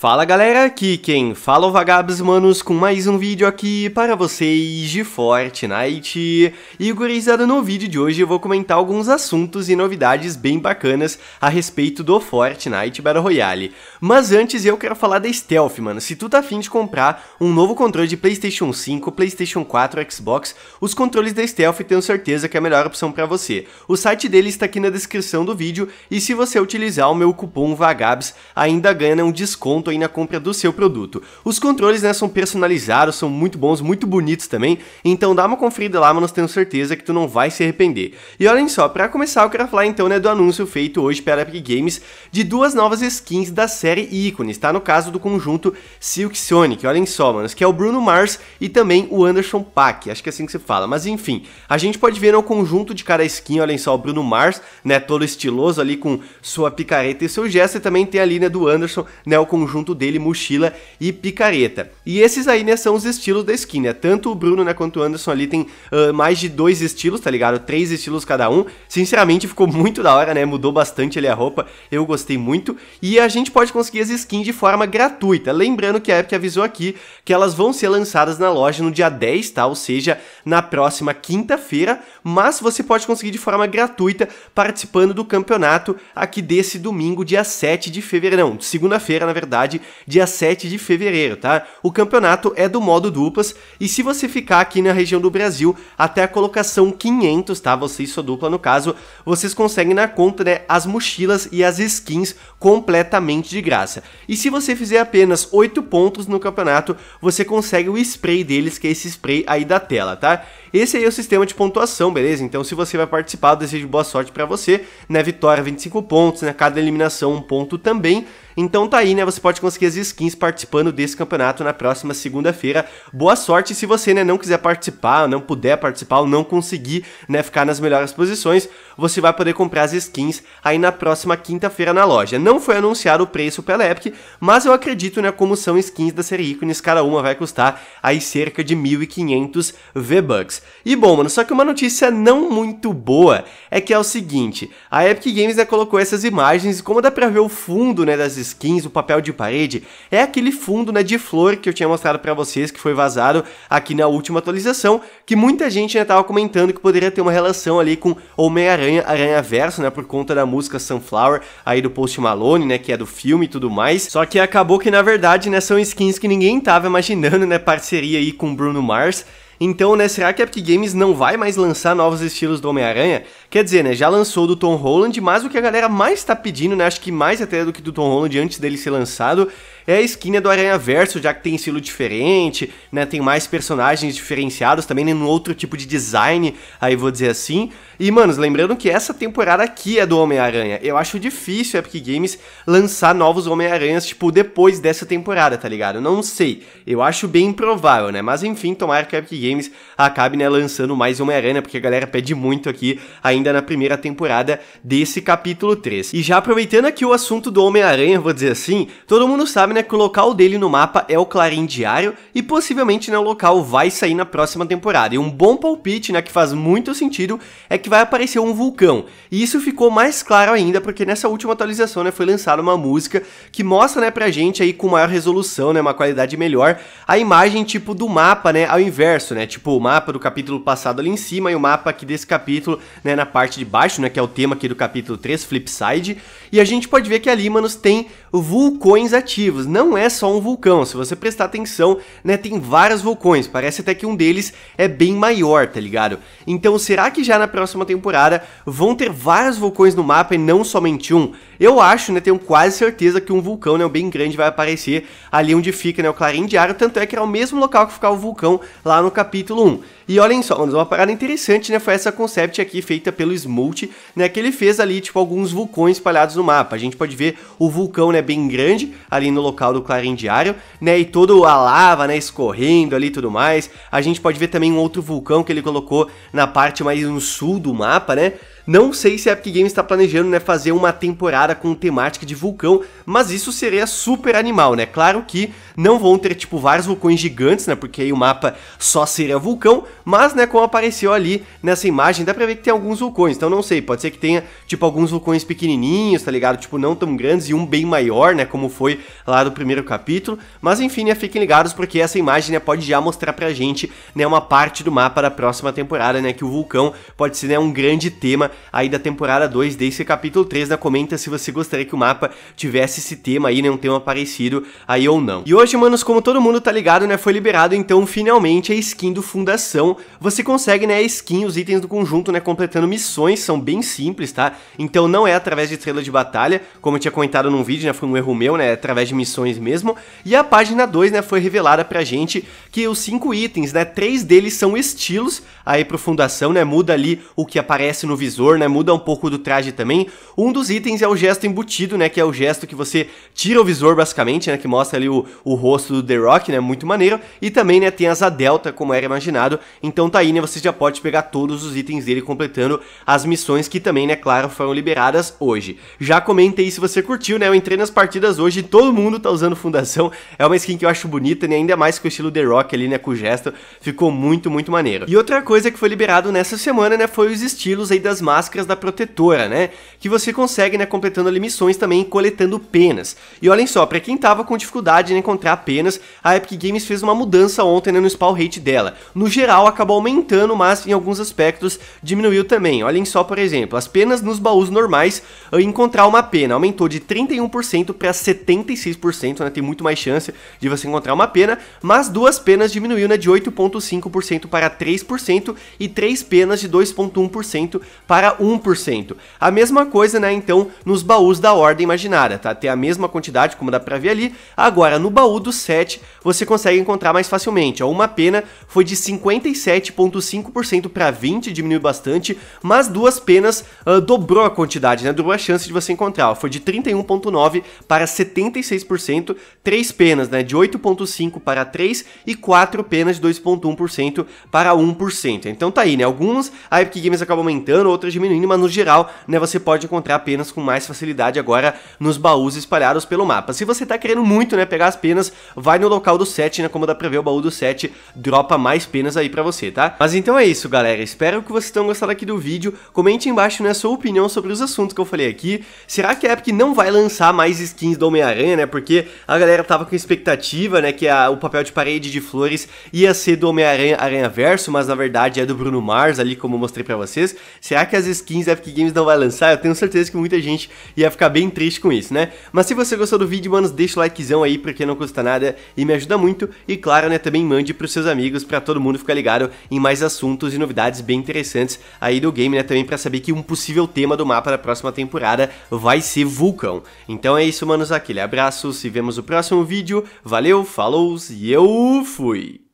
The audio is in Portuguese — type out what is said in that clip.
Fala galera, aqui quem fala é o Vagabos Manos com mais um vídeo aqui para vocês de Fortnite. E gurizada, no vídeo de hoje eu vou comentar alguns assuntos e novidades bem bacanas a respeito do Fortnite Battle Royale. Mas antes eu quero falar da Stealth, mano. Se tu tá afim de comprar um novo controle de Playstation 5, Playstation 4, Xbox, os controles da Stealth tenho certeza que é a melhor opção para você. O site dele está aqui na descrição do vídeo e se você utilizar o meu cupom Vagabos ainda ganha um desconto junto aí na compra do seu produto. Os controles né, são personalizados, são muito bons, muito bonitos também, então dá uma conferida lá, mas tenho certeza que tu não vai se arrepender. E olhem só, para começar eu quero falar então né, do anúncio feito hoje pela Epic Games de duas novas skins da série Ícones, tá? No caso do conjunto Silk Sonic, olhem só, manos, que é o Bruno Mars e também o Anderson Paak, acho que é assim que se fala, mas enfim, a gente pode ver no né, conjunto de cada skin, olhem só, o Bruno Mars, né, todo estiloso ali com sua picareta e seu gesto, e também tem ali, né, do Anderson, né, o conjunto junto dele mochila e picareta. E esses aí, né, são os estilos da skin, né? Tanto o Bruno, né, quanto o Anderson ali tem uh, mais de dois estilos, tá ligado? Três estilos cada um. Sinceramente, ficou muito da hora, né? Mudou bastante ali a roupa, eu gostei muito. E a gente pode conseguir as skins de forma gratuita. Lembrando que a Epic avisou aqui que elas vão ser lançadas na loja no dia 10, tá? Ou seja, na próxima quinta-feira, mas você pode conseguir de forma gratuita participando do campeonato aqui desse domingo, dia 7 de fevereiro, não, segunda-feira, na verdade, cidade, dia 7 de fevereiro, tá? O campeonato é do modo duplas e se você ficar aqui na região do Brasil até a colocação 500, tá? Você e sua dupla no caso, vocês conseguem na conta, né, as mochilas e as skins completamente de graça. E se você fizer apenas 8 pontos no campeonato, você consegue o spray deles, que é esse spray aí da tela, tá? Esse aí é o sistema de pontuação, beleza? Então se você vai participar, eu desejo boa sorte para você, né? Vitória 25 pontos, né? Cada eliminação um ponto também. Então tá aí, né? Você pode conseguir as skins participando desse campeonato na próxima segunda-feira. Boa sorte se você, né, não quiser participar, não puder participar ou não conseguir, né, ficar nas melhores posições, você vai poder comprar as skins aí na próxima quinta-feira na loja. Não foi anunciado o preço pela Epic, mas eu acredito, né, como são skins da série ícones, cada uma vai custar aí cerca de 1.500 V-Bucks. E bom, mano, só que uma notícia não muito boa é que é o seguinte, a Epic Games, né, colocou essas imagens, e como dá pra ver o fundo, né, das skins, skins, o papel de parede, é aquele fundo né, de flor que eu tinha mostrado para vocês que foi vazado aqui na última atualização, que muita gente já né, estava comentando que poderia ter uma relação ali com Homem-Aranha, Aranha Verso, né, por conta da música Sunflower aí do Post Malone, né, que é do filme e tudo mais. Só que acabou que na verdade, né, são skins que ninguém tava imaginando, né, parceria aí com Bruno Mars. Então, né, será que a Epic Games não vai mais lançar novos estilos do Homem-Aranha? Quer dizer, né, já lançou do Tom Holland, mas o que a galera mais tá pedindo, né, acho que mais até do que do Tom Holland antes dele ser lançado, é a skin do Aranha Verso, já que tem estilo diferente, né, tem mais personagens diferenciados também, né, num outro tipo de design, aí vou dizer assim. E, manos, lembrando que essa temporada aqui é do Homem-Aranha. Eu acho difícil a Epic Games lançar novos Homem-Aranhas, tipo, depois dessa temporada, tá ligado? Não sei. Eu acho bem improvável, né? Mas enfim, tomara que a Epic Games acabe, né, lançando mais Homem-Aranha, porque a galera pede muito aqui ainda ainda na primeira temporada desse capítulo 3. E já aproveitando aqui o assunto do Homem-Aranha, vou dizer assim, todo mundo sabe, né, que o local dele no mapa é o Clarim Diário e possivelmente, né, o local vai sair na próxima temporada. E um bom palpite, né, que faz muito sentido, é que vai aparecer um vulcão. E isso ficou mais claro ainda porque nessa última atualização, né, foi lançada uma música que mostra, né, pra gente aí com maior resolução, né, uma qualidade melhor, a imagem tipo do mapa, né, ao inverso, né, tipo o mapa do capítulo passado ali em cima e o mapa aqui desse capítulo, né, na parte de baixo, né, que é o tema aqui do capítulo 3, Flipside, e a gente pode ver que ali, manos, tem vulcões ativos. Não é só um vulcão, se você prestar atenção, né, tem vários vulcões, parece até que um deles é bem maior, tá ligado? Então será que já na próxima temporada vão ter vários vulcões no mapa e não somente um? Eu acho, né, tenho quase certeza que um vulcão, né, bem grande vai aparecer ali onde fica, né, o Clarim Diário, tanto é que era o mesmo local que ficava o vulcão lá no capítulo 1. E olhem só, uma parada interessante, né, foi essa concept aqui feita pelo Smoot, né, que ele fez ali, tipo, alguns vulcões espalhados no mapa. A gente pode ver o vulcão, né, né, bem grande ali no local do clarim diário, né, e todo a lava, né, escorrendo ali e tudo mais. A gente pode ver também um outro vulcão que ele colocou na parte mais no sul do mapa, né? Não sei se a Epic Games está planejando né, fazer uma temporada com temática de vulcão, mas isso seria super animal, né? Claro que não vão ter, tipo, vários vulcões gigantes, né? Porque aí o mapa só seria vulcão, mas, né, como apareceu ali nessa imagem, dá pra ver que tem alguns vulcões. Então, não sei, pode ser que tenha, tipo, alguns vulcões pequenininhos, tá ligado? Tipo, não tão grandes e um bem maior, né? Como foi lá do primeiro capítulo. Mas, enfim, né, fiquem ligados porque essa imagem, né, pode já mostrar pra gente, né, uma parte do mapa da próxima temporada, né? Que o vulcão pode ser, né, um grande tema aí da temporada 2 desse capítulo 3 da Comenta se você gostaria que o mapa tivesse esse tema aí, né, um tema parecido aí ou não. E hoje, manos, como todo mundo tá ligado, né, foi liberado então finalmente a skin do Fundação. Você consegue, né, a skin, os itens do conjunto, né, completando missões, são bem simples, tá? Então não é através de estrela de batalha, como eu tinha comentado num vídeo, né, foi um erro meu, né, é através de missões mesmo. E a página 2, né, foi revelada pra gente que os cinco itens, né, três deles são estilos aí pro Fundação, né, muda ali o que aparece no visual né? Muda um pouco do traje também. Um dos itens é o gesto embutido, né? Que é o gesto que você tira o visor, basicamente, né? Que mostra ali o, o rosto do The Rock, né? Muito maneiro. E também, né? Tem as asa delta, como era imaginado. Então tá aí, né? Você já pode pegar todos os itens dele, completando as missões que também, né? Claro, foram liberadas hoje. Já comenta aí se você curtiu, né? Eu entrei nas partidas hoje e todo mundo tá usando fundação. É uma skin que eu acho bonita, né? Ainda mais com o estilo The Rock ali, né? Com o gesto. Ficou muito, muito maneiro. E outra coisa que foi liberado nessa semana, né? Foi os estilos aí das máscaras da protetora, né? Que você consegue, né, completando ali missões também coletando penas. E olhem só, para quem tava com dificuldade em encontrar penas, a Epic Games fez uma mudança ontem né, no spawn rate dela. No geral, acabou aumentando, mas em alguns aspectos diminuiu também. Olhem só, por exemplo, as penas nos baús normais, eh, encontrar uma pena aumentou de 31% para 76%, né? Tem muito mais chance de você encontrar uma pena, mas duas penas diminuiu, né, de 8.5% para 3% e três penas de 2.1% para para 1%. A mesma coisa, né, então, nos baús da ordem imaginária, tá? Tem a mesma quantidade, como dá pra ver ali. Agora, no baú do 7, você consegue encontrar mais facilmente. uma pena foi de 57,5% para 20, diminuiu bastante, mas duas penas uh, dobrou a quantidade, né? Dobrou a chance de você encontrar. Ó, foi de 31,9% para 76%, três penas, né? De 8,5% para 3% e quatro penas de 2,1% para 1%. Então tá aí, né? Alguns a Epic Games acaba aumentando, outras diminuindo, mas no geral, né, você pode encontrar penas com mais facilidade agora nos baús espalhados pelo mapa. Se você está querendo muito, né, pegar as penas, vai no local do set, né, como dá pra ver, o baú do set dropa mais penas aí pra você, tá? Mas então é isso, galera, espero que vocês tenham gostado aqui do vídeo, comente embaixo, né, a sua opinião sobre os assuntos que eu falei aqui, será que a Epic não vai lançar mais skins do Homem-Aranha, né, porque a galera tava com expectativa, né, que a, o papel de parede de flores ia ser do Homem-Aranha Aranha Verso, mas na verdade é do Bruno Mars ali, como eu mostrei pra vocês, será que as skins a Epic Games não vai lançar, eu tenho certeza que muita gente ia ficar bem triste com isso, né? Mas se você gostou do vídeo, mano, deixa o likezão aí, porque não custa nada e me ajuda muito. E claro, né, também mande pros seus amigos, pra todo mundo ficar ligado em mais assuntos e novidades bem interessantes aí do game, né? Também pra saber que um possível tema do mapa da próxima temporada vai ser vulcão. Então é isso, manos, aquele abraço, se vemos no próximo vídeo, valeu, falou e eu fui!